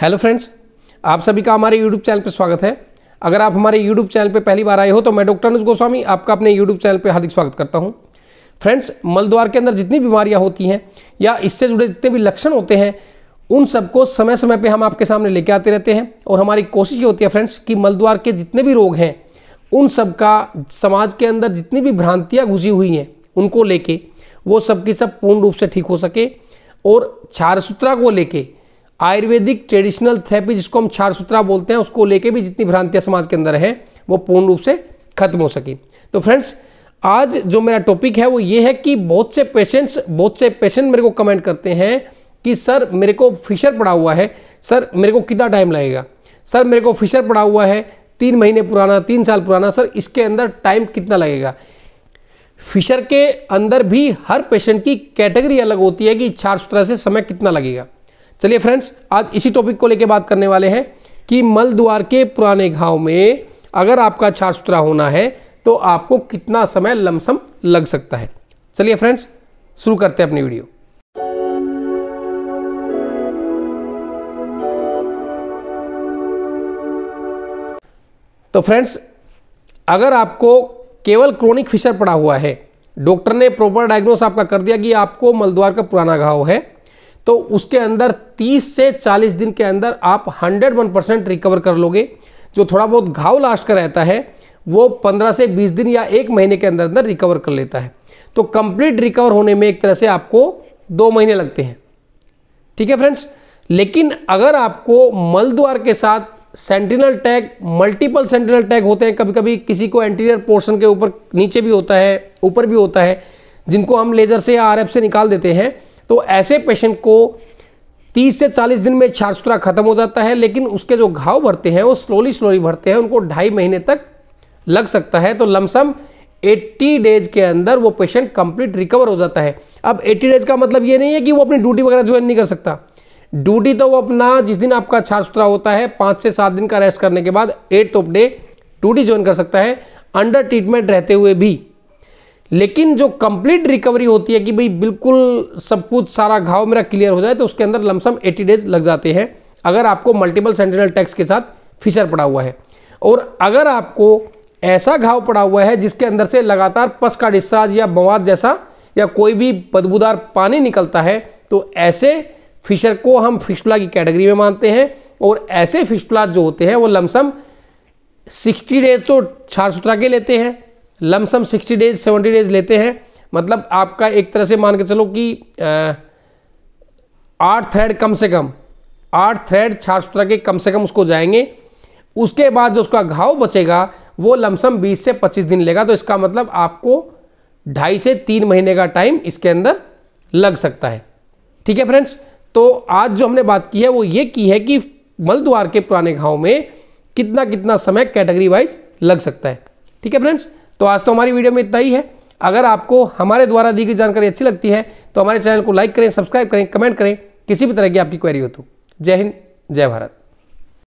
hello friends आप सभी का हमारे यूट्यूब चैनल पर स्वागत है अगर आप हमारे यूट्यूब चैनल पर पहली बार आए हो तो मैं डॉक्टर अनुज गोस्वामी आपका अपने यूट्यूब चैनल पर हार्दिक स्वागत करता हूँ फ्रेंड्स मलद्वार के अंदर जितनी बीमारियाँ होती हैं या इससे जुड़े जितने भी लक्षण होते हैं उन सबको समय समय पर हम आपके सामने लेके आते रहते हैं और हमारी कोशिश ये होती है फ्रेंड्स कि मलद्वार के जितने भी रोग हैं उन सब का समाज के अंदर जितनी भी भ्रांतियाँ घुसी हुई हैं उनको लेके वो सब की सब पूर्ण रूप से ठीक हो सके और क्षार सूत्रा को लेके आयुर्वेदिक ट्रेडिशनल थेरेपी जिसको हम छार सूत्रा बोलते हैं उसको लेके भी जितनी भ्रांतियाँ समाज के अंदर हैं वो पूर्ण रूप से खत्म हो सकी तो फ्रेंड्स आज जो मेरा टॉपिक है वो ये है कि बहुत से पेशेंट्स बहुत से पेशेंट मेरे को कमेंट करते हैं कि सर मेरे को फिशर पड़ा हुआ है सर मेरे को कितना टाइम लगेगा सर मेरे को फिशर पड़ा हुआ है तीन महीने पुराना तीन साल पुराना सर इसके अंदर टाइम कितना लगेगा फिशर के अंदर भी हर पेशेंट की कैटेगरी अलग होती है कि छार सूत्रा से समय कितना लगेगा चलिए फ्रेंड्स आज इसी टॉपिक को लेकर बात करने वाले हैं कि मल द्वार के पुराने घाव में अगर आपका छार सुथरा होना है तो आपको कितना समय लमसम लग सकता है चलिए फ्रेंड्स शुरू करते हैं अपनी वीडियो तो फ्रेंड्स अगर आपको केवल क्रोनिक फिशर पड़ा हुआ है डॉक्टर ने प्रॉपर डायग्नोस आपका कर दिया कि आपको मलद्वार का पुराना घाव है तो उसके अंदर 30 से 40 दिन के अंदर आप 101 परसेंट रिकवर कर लोगे जो थोड़ा बहुत घाव लास्ट का रहता है वो 15 से 20 दिन या एक महीने के अंदर अंदर रिकवर कर लेता है तो कंप्लीट रिकवर होने में एक तरह से आपको दो महीने लगते हैं ठीक है फ्रेंड्स लेकिन अगर आपको मल द्वार के साथ sentinel tag multiple sentinel tag होते हैं कभी कभी किसी को एंटीरियर पोर्शन के ऊपर नीचे भी होता है ऊपर भी होता है जिनको हम लेज़र से या आर से निकाल देते हैं तो ऐसे पेशेंट को 30 से 40 दिन में छार सुथरा खत्म हो जाता है लेकिन उसके जो घाव भरते हैं वो स्लोली स्लोली भरते हैं उनको ढाई महीने तक लग सकता है तो लमसम 80 डेज के अंदर वो पेशेंट कंप्लीट रिकवर हो जाता है अब 80 डेज का मतलब ये नहीं है कि वो अपनी ड्यूटी वगैरह ज्वाइन नहीं कर सकता ड्यूटी तो वो अपना जिस दिन आपका छार सुथरा होता है पाँच से सात दिन का रेस्ट करने के बाद eighth of day duty join कर सकता है अंडर ट्रीटमेंट रहते हुए भी लेकिन जो कंप्लीट रिकवरी होती है कि भाई बिल्कुल सब कुछ सारा घाव मेरा क्लियर हो जाए तो उसके अंदर लमसम 80 डेज लग जाते हैं अगर आपको मल्टीपल सेंट्रल टैक्स के साथ फिशर पड़ा हुआ है और अगर आपको ऐसा घाव पड़ा हुआ है जिसके अंदर से लगातार पस का डिस्चार्ज या मवाद जैसा या कोई भी बदबूदार पानी निकलता है तो ऐसे फिशर को हम फिशला की कैटेगरी में मानते हैं और ऐसे फिशला जो होते हैं वो लमसम 60 डेज तो छार सुथरा के लेते हैं lump sum sixty days seventy days लेते हैं मतलब आपका एक तरह से मान के चलो कि आठ थ्रेड कम से कम आठ थ्रेड छात्र के कम से कम उसको जाएंगे उसके बाद जो उसका घाव बचेगा वो लमसम 20 से 25 दिन लेगा तो इसका मतलब आपको ढाई से तीन महीने का टाइम इसके अंदर लग सकता है ठीक है फ्रेंड्स तो आज जो हमने बात की है वो ये की है कि मलद्वार के पुराने घाव में कितना कितना समय कैटेगरी वाइज लग सकता है ठीक है फ्रेंड्स तो आज तो हमारी वीडियो में इतना ही है अगर आपको हमारे द्वारा दी गई जानकारी अच्छी लगती है तो हमारे चैनल को लाइक करें सब्सक्राइब करें कमेंट करें किसी भी तरह की आपकी क्वेरी हो तो जय हिंद जय भारत